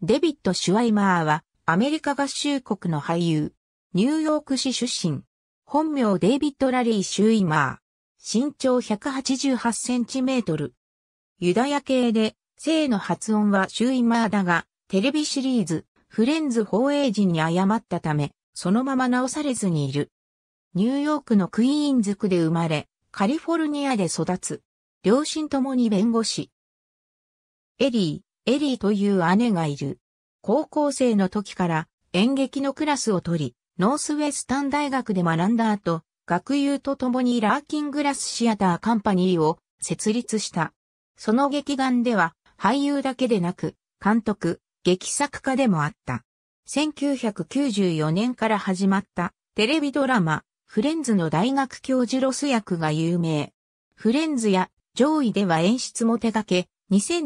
デビッド・シュワイマーは、アメリカ合衆国の俳優、ニューヨーク市出身、本名デイビッド・ラリー・シュイマー、身長188センチメートル。ユダヤ系で、性の発音はシュイマーだが、テレビシリーズ、フレンズ放映時に誤ったため、そのまま直されずにいる。ニューヨークのクイーンズ区で生まれ、カリフォルニアで育つ。両親ともに弁護士。エリー、エリーという姉がいる。高校生の時から演劇のクラスを取り、ノースウェスタン大学で学んだ後、学友と共にラーキングラスシアターカンパニーを設立した。その劇団では俳優だけでなく、監督、劇作家でもあった。1994年から始まったテレビドラマ、フレンズの大学教授ロス役が有名。フレンズや上位では演出も手掛け、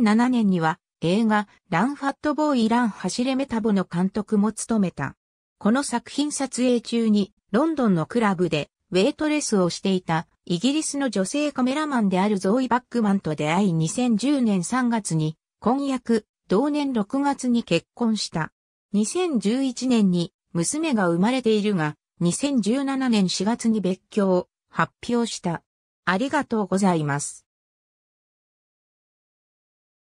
2007年には映画、ランファットボーイ・ラン走れメタボの監督も務めた。この作品撮影中に、ロンドンのクラブで、ウェイトレスをしていた、イギリスの女性カメラマンであるゾーイ・バックマンと出会い2010年3月に、婚約、同年6月に結婚した。2011年に、娘が生まれているが、2017年4月に別居を発表した。ありがとうございます。